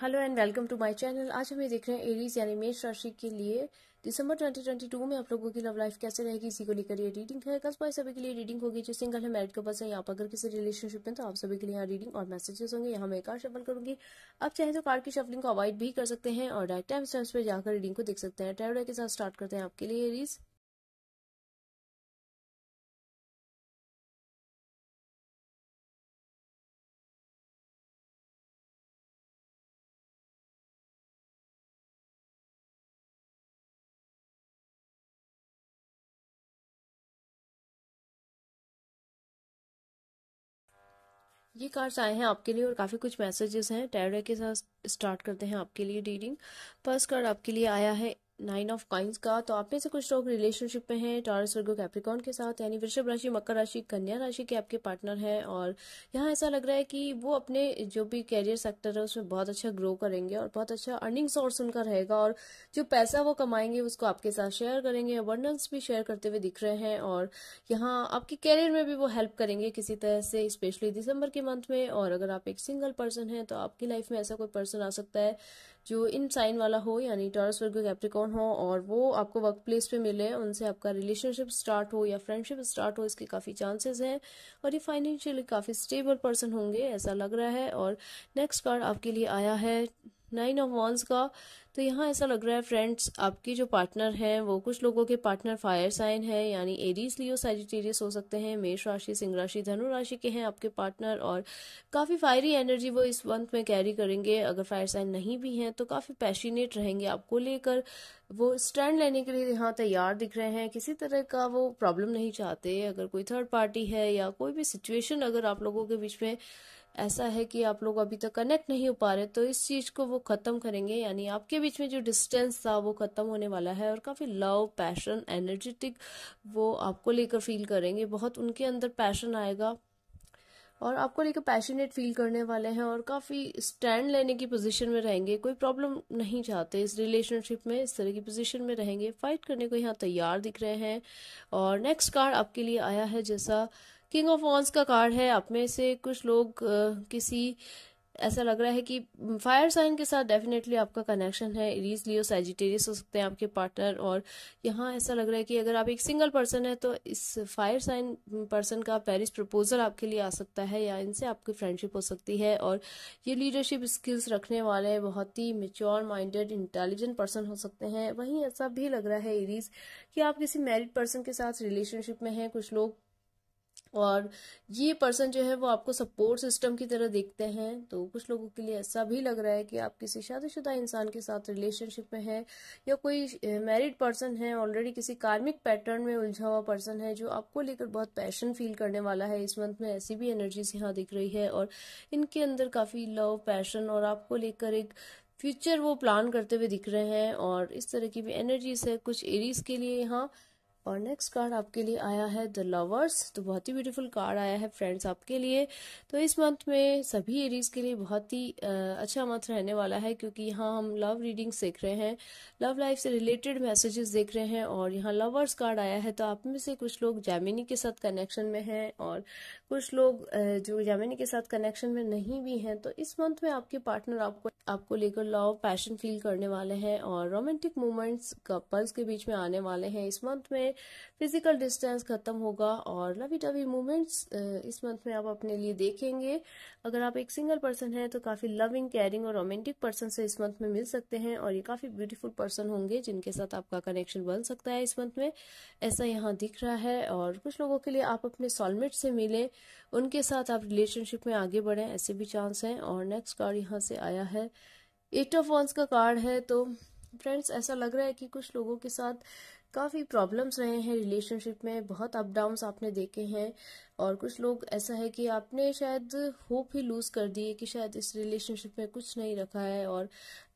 hello and welcome to my channel आज ये देख रहे हैं एरीज यानी मेष राशि के लिए दिसंबर 2022 में आप लोगों की लव लाइफ कैसे रहेगी इसी को लेकर ये रीडिंग है कस बाय सभी के लिए रीडिंग होगी जो सिंगल है मैरिड कपल्स है यहाँ पर अगर किसी रिलेशनशिप में तो आप सभी के लिए यहाँ रीडिंग और मैसेजेस होंगे यहाँ मैं कार शफल करूंगी आप चाहे तो कार की शफलिंग को अवॉइड भी कर सकते हैं और डायरेक्ट टाइम स्टैम्स पर जाकर रीडिंग को देख सकते हैं ट्रेवलर के साथ स्टार्ट करते हैं आपके लिए एरीज ये कार्ड्स आए हैं आपके लिए और काफ़ी कुछ मैसेजेस हैं टैरो के साथ स्टार्ट करते हैं आपके लिए रीडिंग फर्स्ट कार्ड आपके लिए आया है नाइन ऑफ कॉइन्स का तो आप में से कुछ लोग रिलेशनशिप में हैं टॉरस वर्गो कैप्रिकॉन के साथ यानी वृषभ राशि मकर राशि कन्या राशि के आपके पार्टनर हैं और यहाँ ऐसा लग रहा है कि वो अपने जो भी कैरियर सेक्टर है उसमें बहुत अच्छा ग्रो करेंगे और बहुत अच्छा अर्निंग सोर्स उनका रहेगा और जो पैसा वो कमाएंगे उसको आपके साथ शेयर करेंगे अबंडेंस भी शेयर करते हुए दिख रहे हैं और यहाँ आपके कैरियर में भी वो हेल्प करेंगे किसी तरह से स्पेशली दिसंबर के मंथ में और अगर आप एक सिंगल पर्सन है तो आपकी लाइफ में ऐसा कोई पर्सन आ सकता है जो इन साइन वाला हो यानी टॉरस वर्ग कैप्टिकॉन हो और वो आपको वर्क प्लेस पे मिले उनसे आपका रिलेशनशिप स्टार्ट हो या फ्रेंडशिप स्टार्ट हो इसके काफ़ी चांसेस हैं और ये फाइनेंशियली काफ़ी स्टेबल पर्सन होंगे ऐसा लग रहा है और नेक्स्ट कार्ड आपके लिए आया है नाइन ऑफ वॉन्स का तो यहाँ ऐसा लग रहा है फ्रेंड्स आपकी जो पार्टनर है वो कुछ लोगों के पार्टनर फायर साइन है यानी एरीज लियो सैजिटेरियस हो सकते हैं मेष राशि सिंह राशि धनु राशि के हैं आपके पार्टनर और काफ़ी फायरी एनर्जी वो इस मंथ में कैरी करेंगे अगर फायर साइन नहीं भी हैं तो काफ़ी पैशनेट रहेंगे आपको लेकर वो स्टैंड लेने के लिए यहाँ तैयार दिख रहे हैं किसी तरह का वो प्रॉब्लम नहीं चाहते अगर कोई थर्ड पार्टी है या कोई भी सिचुएशन अगर आप लोगों के बीच में ऐसा है कि आप लोग अभी तक कनेक्ट नहीं हो पा रहे तो इस चीज को वो खत्म करेंगे यानी आपके बीच में जो डिस्टेंस था वो खत्म होने वाला है और काफी लव पैशन एनर्जेटिक वो आपको लेकर फील करेंगे बहुत उनके अंदर पैशन आएगा और आपको लेकर पैशनेट फील करने वाले हैं और काफ़ी स्टैंड लेने की पोजीशन में रहेंगे कोई प्रॉब्लम नहीं चाहते इस रिलेशनशिप में इस तरह की पोजीशन में रहेंगे फाइट करने को यहाँ तैयार दिख रहे हैं और नेक्स्ट कार्ड आपके लिए आया है जैसा किंग ऑफ वॉन्स का कार्ड है आप में से कुछ लोग किसी ऐसा लग रहा है कि फायर साइन के साथ डेफिनेटली आपका कनेक्शन है इरीज लियो सेजिटेरियस हो सकते हैं आपके पार्टनर और यहाँ ऐसा लग रहा है कि अगर आप एक सिंगल पर्सन है तो इस फायर साइन पर्सन का पेरिस प्रपोजल आपके लिए आ सकता है या इनसे आपकी फ्रेंडशिप हो सकती है और ये लीडरशिप स्किल्स रखने वाले बहुत ही मेच्योर माइंडेड इंटेलिजेंट पर्सन हो सकते हैं वहीं ऐसा भी लग रहा है इरीज कि आप किसी मैरिड पर्सन के साथ रिलेशनशिप में हैं कुछ लोग और ये पर्सन जो है वो आपको सपोर्ट सिस्टम की तरह देखते हैं तो कुछ लोगों के लिए ऐसा भी लग रहा है कि आप किसी शादीशुदा इंसान के साथ रिलेशनशिप में हैं या कोई मैरिड पर्सन है ऑलरेडी किसी कार्मिक पैटर्न में उलझा हुआ पर्सन है जो आपको लेकर बहुत पैशन फील करने वाला है इस मंथ में ऐसी भी एनर्जीज यहाँ दिख रही है और इनके अंदर काफ़ी लव पैशन और आपको लेकर एक फ्यूचर वो प्लान करते हुए दिख रहे हैं और इस तरह की भी एनर्जीज है कुछ एरीज के लिए यहाँ और नेक्स्ट कार्ड आपके लिए आया है द लवर्स तो बहुत ही ब्यूटीफुल कार्ड आया है फ्रेंड्स आपके लिए तो इस मंथ में सभी एरीज के लिए बहुत ही अच्छा मंथ रहने वाला है क्योंकि यहाँ हम लव रीडिंग सीख रहे हैं लव लाइफ से रिलेटेड मैसेजेस देख रहे हैं और यहाँ लवर्स कार्ड आया है तो आप में से कुछ लोग जैमिनी के साथ कनेक्शन में हैं और कुछ लोग जो जैमिनी के साथ कनेक्शन में नहीं भी हैं तो इस मंथ में आपके पार्टनर आपको आपको लेकर लव पैशन फील करने वाले हैं और रोमांटिक मोमेंट्स कपल्स के बीच में आने वाले हैं इस मंथ में फिजिकल डिस्टेंस खत्म होगा और लवी टवी मूवमेंट्स इस मंथ में आप अपने लिए देखेंगे अगर आप एक सिंगल पर्सन हैं तो काफ़ी लविंग केयरिंग और रोमांटिक पर्सन से इस मंथ में मिल सकते हैं और ये काफ़ी ब्यूटीफुल पर्सन होंगे जिनके साथ आपका कनेक्शन बन सकता है इस मंथ में ऐसा यहाँ दिख रहा है और कुछ लोगों के लिए आप अपने सॉलमेट से मिलें उनके साथ आप रिलेशनशिप में आगे बढ़ें ऐसे भी चांस हैं और नेक्स्ट कार्ड यहाँ से आया है एट ऑफ वॉन्स का कार्ड है तो फ्रेंड्स ऐसा लग रहा है कि कुछ लोगों के साथ काफ़ी प्रॉब्लम्स रहे हैं रिलेशनशिप में बहुत अप डाउन्स आपने देखे हैं और कुछ लोग ऐसा है कि आपने शायद होप ही लूज कर दी है कि शायद इस रिलेशनशिप में कुछ नहीं रखा है और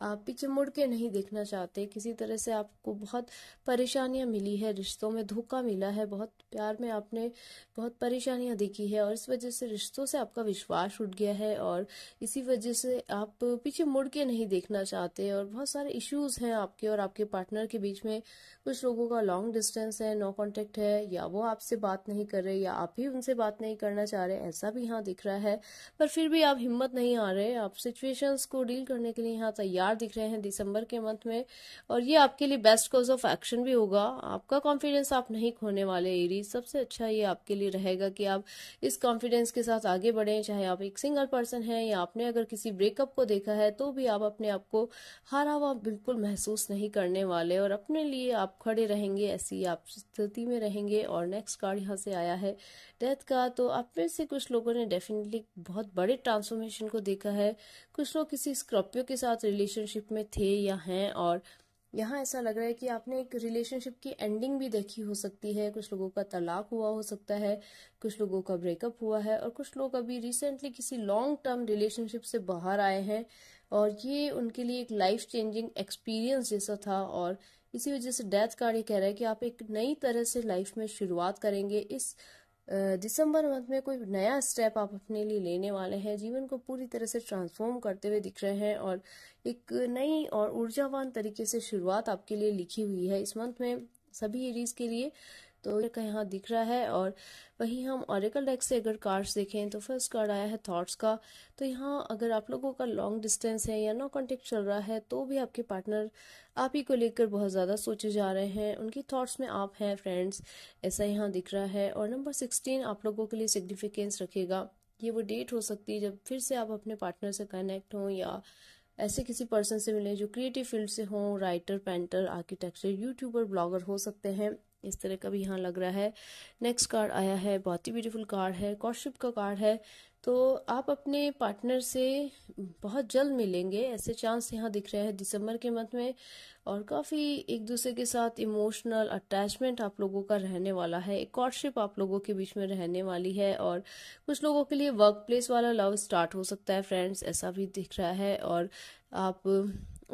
आप पीछे मुड़ के नहीं देखना चाहते किसी तरह से आपको बहुत परेशानियां मिली है रिश्तों में धोखा मिला है बहुत प्यार में आपने बहुत परेशानियां देखी है और इस वजह से रिश्तों से आपका विश्वास उठ गया है और इसी वजह से आप पीछे मुड़ के नहीं देखना चाहते और बहुत सारे इश्यूज हैं आपके और आपके पार्टनर के बीच में कुछ लोगों का लॉन्ग डिस्टेंस है नो कॉन्टेक्ट है या वो आपसे बात नहीं कर रहे या आप ही उनसे से बात नहीं करना चाह रहे ऐसा भी यहाँ दिख रहा है पर फिर भी आप हिम्मत नहीं आ रहे आप सिचुएशंस को डील करने के लिए यहाँ तैयार दिख रहे हैं दिसंबर के मंथ में और ये आपके लिए बेस्ट कोर्स ऑफ एक्शन भी होगा आपका कॉन्फिडेंस आप नहीं खोने वाले एरीज सबसे अच्छा ये आपके लिए रहेगा कि आप इस कॉन्फिडेंस के साथ आगे बढ़े चाहे आप एक सिंगल पर्सन है या आपने अगर किसी ब्रेकअप को देखा है तो भी आप अपने आप को हारा हुआ बिल्कुल महसूस नहीं करने वाले और अपने लिए आप खड़े रहेंगे ऐसी आप स्थिति में रहेंगे और नेक्स्ट कार्ड यहाँ से आया है डेथ भारत का तो आप में से कुछ लोगों ने डेफिनेटली बहुत बड़े ट्रांसफॉर्मेशन को देखा है कुछ लोग किसी स्क्रॉपियो के साथ रिलेशनशिप में थे या हैं और यहाँ ऐसा लग रहा है कि आपने एक रिलेशनशिप की एंडिंग भी देखी हो सकती है कुछ लोगों का तलाक हुआ हो सकता है कुछ लोगों का ब्रेकअप हुआ है और कुछ लोग अभी रिसेंटली किसी लॉन्ग टर्म रिलेशनशिप से बाहर आए हैं और ये उनके लिए एक लाइफ चेंजिंग एक्सपीरियंस जैसा था और इसी वजह से डेथ कार्ड ये कह रहा है कि आप एक नई तरह से लाइफ में शुरुआत करेंगे इस दिसंबर मंथ में कोई नया स्टेप आप अपने लिए लेने वाले हैं जीवन को पूरी तरह से ट्रांसफॉर्म करते हुए दिख रहे हैं और एक नई और ऊर्जावान तरीके से शुरुआत आपके लिए लिखी हुई है इस मंथ में सभी एरीज के लिए तो यहाँ दिख रहा है और वहीं हम ऑरिकल डेक से अगर कार्ड्स देखें तो फर्स्ट कार्ड आया है थॉट्स का तो यहाँ अगर आप लोगों का लॉन्ग डिस्टेंस है या नो कॉन्टेक्ट चल रहा है तो भी आपके पार्टनर आप ही को लेकर बहुत ज़्यादा सोचे जा रहे हैं उनकी थाट्स में आप हैं फ्रेंड्स ऐसा यहाँ दिख रहा है और नंबर सिक्सटीन आप लोगों के लिए सिग्निफिकेंस रखेगा ये वो डेट हो सकती है जब फिर से आप अपने पार्टनर से कनेक्ट हों या ऐसे किसी पर्सन से मिले जो क्रिएटिव फील्ड से हों writer painter architecture youtuber blogger हो सकते हैं इस तरह का भी यहाँ लग रहा है नेक्स्ट कार्ड आया है बहुत ही ब्यूटीफुल कार्ड है कॉर्डशिप का कार्ड है तो आप अपने पार्टनर से बहुत जल्द मिलेंगे ऐसे चांस यहाँ दिख रहे हैं दिसंबर के मंथ में और काफ़ी एक दूसरे के साथ इमोशनल अटैचमेंट आप लोगों का रहने वाला है एक कॉर्डशिप आप लोगों के बीच में रहने वाली है और कुछ लोगों के लिए वर्क प्लेस वाला लव स्टार्ट हो सकता है फ्रेंड्स ऐसा भी दिख रहा है और आप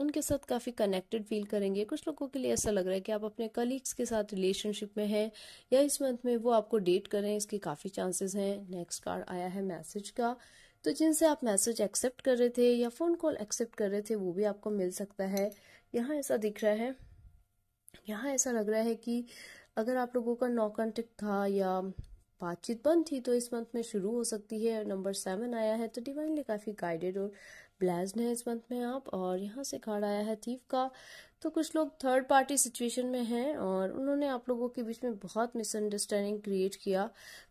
उनके साथ काफ़ी कनेक्टेड फील करेंगे कुछ लोगों के लिए ऐसा लग रहा है कि आप अपने कलीग्स के साथ रिलेशनशिप में हैं या इस मंथ में वो आपको डेट करें इसके काफ़ी चांसेस हैं नेक्स्ट कार्ड आया है मैसेज का तो जिनसे आप मैसेज एक्सेप्ट कर रहे थे या फ़ोन कॉल एक्सेप्ट कर रहे थे वो भी आपको मिल सकता है यहाँ ऐसा दिख रहा है यहाँ ऐसा लग रहा है कि अगर आप लोगों का नो कॉन्टेक्ट था या बातचीत बंद थी तो इस मंथ में शुरू हो सकती है नंबर सेवन आया है तो डिवाइनली काफ़ी गाइडेड और ब्लाज्ड हैं इस मंथ में आप और यहाँ से कार्ड आया है थीफ का तो कुछ लोग थर्ड पार्टी सिचुएशन में हैं और उन्होंने आप लोगों के बीच में बहुत मिसअंडरस्टैंडिंग क्रिएट किया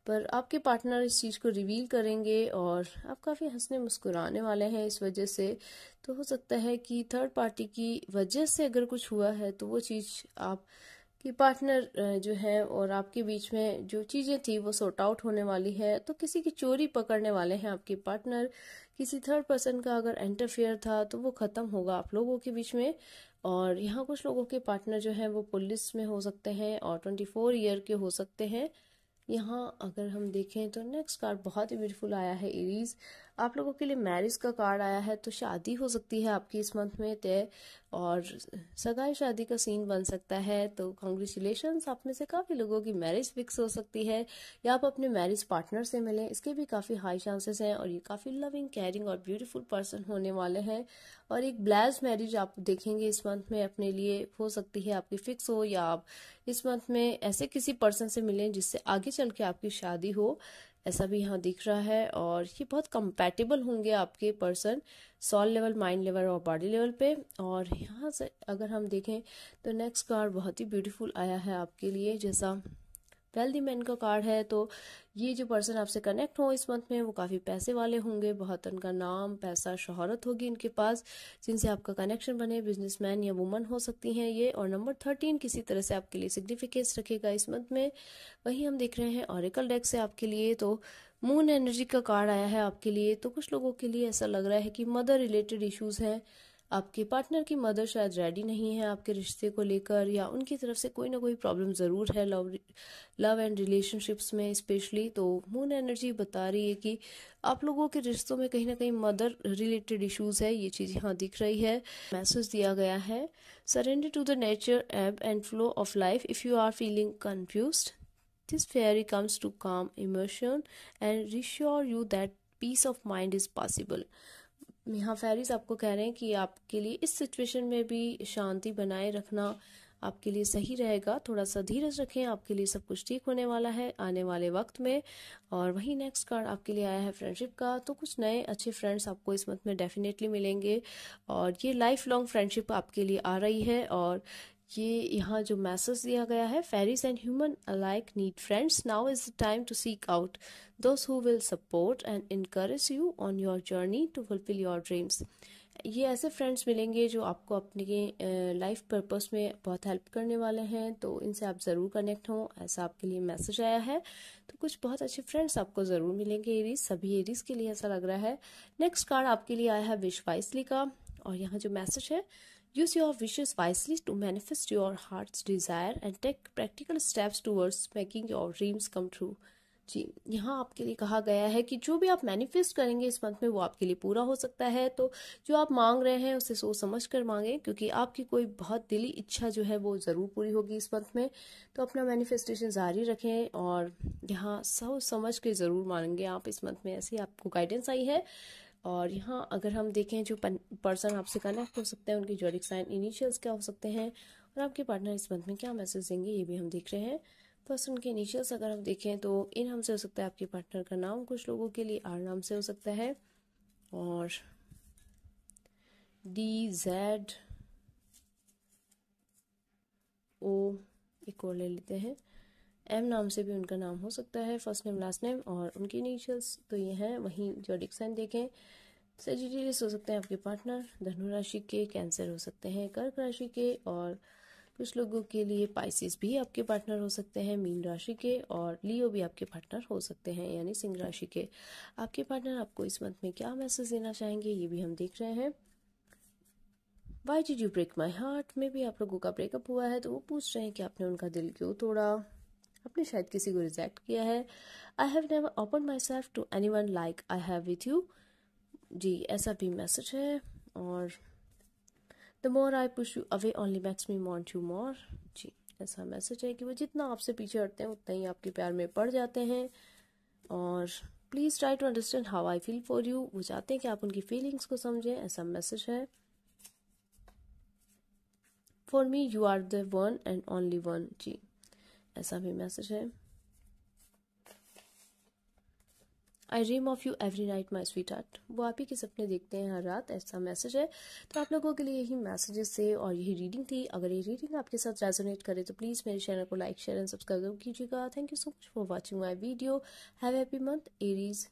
पर आपके पार्टनर इस चीज़ को रिवील करेंगे और आप काफ़ी हंसने मुस्कुराने वाले हैं इस वजह से तो हो सकता है कि थर्ड पार्टी की वजह से अगर कुछ हुआ है तो वो चीज़ आप कि पार्टनर जो है और आपके बीच में जो चीज़ें थी वो सॉर्ट आउट होने वाली है तो किसी की चोरी पकड़ने वाले हैं आपके पार्टनर किसी थर्ड पर्सन का अगर इंटरफेयर था तो वो ख़त्म होगा आप लोगों के बीच में और यहाँ कुछ लोगों के पार्टनर जो हैं वो पुलिस में हो सकते हैं और ट्वेंटी फोर ईयर के हो सकते हैं यहाँ अगर हम देखें तो नेक्स्ट कार्ड बहुत ही ब्यूटीफुल आया है एरीज आप लोगों के लिए मैरिज का कार्ड आया है तो शादी हो सकती है आपकी इस मंथ में तय और सगाई शादी का सीन बन सकता है तो कॉन्ग्रेचुलेशन आप में से काफ़ी लोगों की मैरिज फिक्स हो सकती है या आप अपने मैरिज पार्टनर से मिलें इसके भी काफ़ी हाई चांसेस हैं और ये काफ़ी लविंग केयरिंग और ब्यूटीफुल पर्सन होने वाले हैं और एक ब्लैज मैरिज आप देखेंगे इस मंथ में अपने लिए हो सकती है आपकी फिक्स हो या आप इस मंथ में ऐसे किसी पर्सन से मिलें जिससे आगे चल के आपकी शादी हो ऐसा भी यहाँ दिख रहा है और ये बहुत कंपैटिबल होंगे आपके person soul level mind level और बॉडी लेवल पे और यहाँ से अगर हम देखें तो नेक्स्ट कार्ड बहुत ही ब्यूटीफुल आया है आपके लिए जैसा वेल्दी मैन का कार्ड है तो ये जो पर्सन आपसे कनेक्ट हो इस मंथ में वो काफ़ी पैसे वाले होंगे बहुत उनका नाम पैसा शहरत होगी इनके पास जिनसे आपका कनेक्शन बने बिजनेसमैन या वुमन हो सकती हैं ये और नंबर थर्टीन किसी तरह से आपके लिए सिग्निफिकेंस रखेगा इस मंथ में वहीं हम देख रहे हैं ऑरिकल डेक से आपके लिए तो मून एनर्जी का कार्ड आया है आपके लिए तो कुछ लोगों के लिए ऐसा लग रहा है कि मदर रिलेटेड इशूज़ हैं आपके पार्टनर की मदर शायद रेडी नहीं है आपके रिश्ते को लेकर या उनकी तरफ से कोई ना कोई प्रॉब्लम ज़रूर है लव लव एंड रिलेशनशिप्स में स्पेशली तो मून एनर्जी बता रही है कि आप लोगों के रिश्तों में कहीं ना कहीं मदर रिलेटेड इश्यूज़ है ये चीज़ यहाँ दिख रही है मैसेज दिया गया है surrender to the nature ebb and flow of life if you are feeling confuse this fairy comes to calm emotion and reassure you that peace of mind is possible यहाँ फेरीज आपको कह रहे हैं कि आपके लिए इस सिचुएशन में भी शांति बनाए रखना आपके लिए सही रहेगा थोड़ा सा धीरज रखें आपके लिए सब कुछ ठीक होने वाला है आने वाले वक्त में और वहीं नेक्स्ट कार्ड आपके लिए आया है फ्रेंडशिप का तो कुछ नए अच्छे फ्रेंड्स आपको इस मंथ में डेफिनेटली मिलेंगे और ये लाइफ लॉन्ग फ्रेंडशिप आपके लिए आ रही है और ये यहाँ जो मैसेज दिया गया है fairies and human alike need friends now is the time to seek out those who will support and encourage you on your journey to fulfill your dreams ये ऐसे फ्रेंड्स मिलेंगे जो आपको अपने लाइफ पर्पस में बहुत हेल्प करने वाले हैं तो इनसे आप ज़रूर कनेक्ट हों ऐसा आपके लिए मैसेज आया है तो कुछ बहुत अच्छे फ्रेंड्स आपको ज़रूर मिलेंगे एरीज सभी एरीज के लिए ऐसा लग रहा है नेक्स्ट कार्ड आपके लिए आया है विश वाइसली का और यहाँ जो मैसेज है use your wishes wisely to manifest your heart desire and take practical steps towards making your dreams come true जी यहाँ आपके लिए कहा गया है कि जो भी आप मैनिफेस्ट करेंगे इस मंथ में वो आपके लिए पूरा हो सकता है तो जो आप मांग रहे हैं उसे सोच समझ कर मांगें क्योंकि आपकी कोई बहुत दिली इच्छा जो है वो ज़रूर पूरी होगी इस मंथ में तो अपना मैनिफेस्टेशन जारी रखें और यहाँ सोच समझ के ज़रूर मांगेंगे आप इस मंथ में ऐसी आपको गाइडेंस आई है और यहाँ अगर हम देखें जो पर्सन आपसे कनेक्ट हो सकते हैं उनकी जोडिक साइन इनिशियल्स क्या हो सकते हैं और आपके पार्टनर इस मंथ में क्या मैसेज देंगे ये भी हम देख रहे हैं फर्स्ट उनके इनिशियल्स अगर हम देखें तो इन हम से हो सकता है आपके पार्टनर का नाम कुछ लोगों के लिए आर नाम से हो सकता है और डी जेड ओ एक और ले लेते हैं एम नाम से भी उनका नाम हो सकता है फर्स्ट नेम लास्ट नेम और उनकी इनिशियल्स तो ये हैं वहीं जो डिक्सन देखें सजिटेरियस हो सकते हैं आपके पार्टनर धनु राशि के कैंसर हो सकते हैं कर्क राशि के और कुछ लोगों के लिए पाइसिस भी आपके पार्टनर हो सकते हैं मीन राशि के और लियो भी आपके पार्टनर हो सकते हैं यानी सिंह राशि के आपके पार्टनर आपको इस मंथ में क्या मैसेज देना चाहेंगे ये भी हम देख रहे हैं why did you break my heart में भी आप लोगों का ब्रेकअप हुआ है तो वो पूछ रहे हैं कि आपने उनका दिल क्यों तोड़ा आपने शायद किसी को रिजेक्ट किया है I have never open my self to any one like I have with you जी ऐसा भी मैसेज है और the more I push you away only makes me want you more जी ऐसा मैसेज है कि वो जितना आपसे पीछे हटते हैं उतना ही आपके प्यार में पड़ जाते हैं और please try to understand how I feel for you वो चाहते हैं कि आप उनकी फीलिंग्स को समझें ऐसा मैसेज है for me you are the one and only one जी ऐसा भी मैसेज है I dream of you every night my sweet heart वो आप ही के सपने देखते हैं हर रात ऐसा मैसेज है तो आप लोगों के लिए यही मैसेजेस थे और यही रीडिंग थी अगर ये रीडिंग आपके साथ रेजोनेट करे तो प्लीज़ मेरे चैनल को लाइक शेयर एंड सब्सक्राइब कीजिएगा thank you so much for watching my video have happy month Aries